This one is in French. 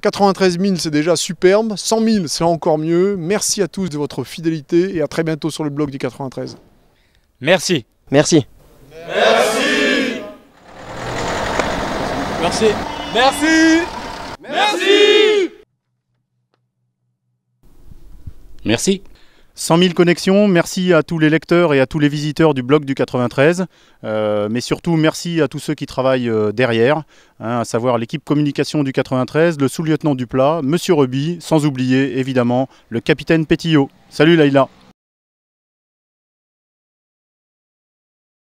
93 000, c'est déjà superbe. 100 000, c'est encore mieux. Merci à tous de votre fidélité et à très bientôt sur le blog du 93. Merci. Merci. Merci. Merci. Merci. Merci. Merci. 100 000 connexions, merci à tous les lecteurs et à tous les visiteurs du blog du 93, euh, mais surtout merci à tous ceux qui travaillent euh, derrière, hein, à savoir l'équipe communication du 93, le sous-lieutenant plat, Monsieur Ruby, sans oublier évidemment le capitaine Pétillot. Salut Laïla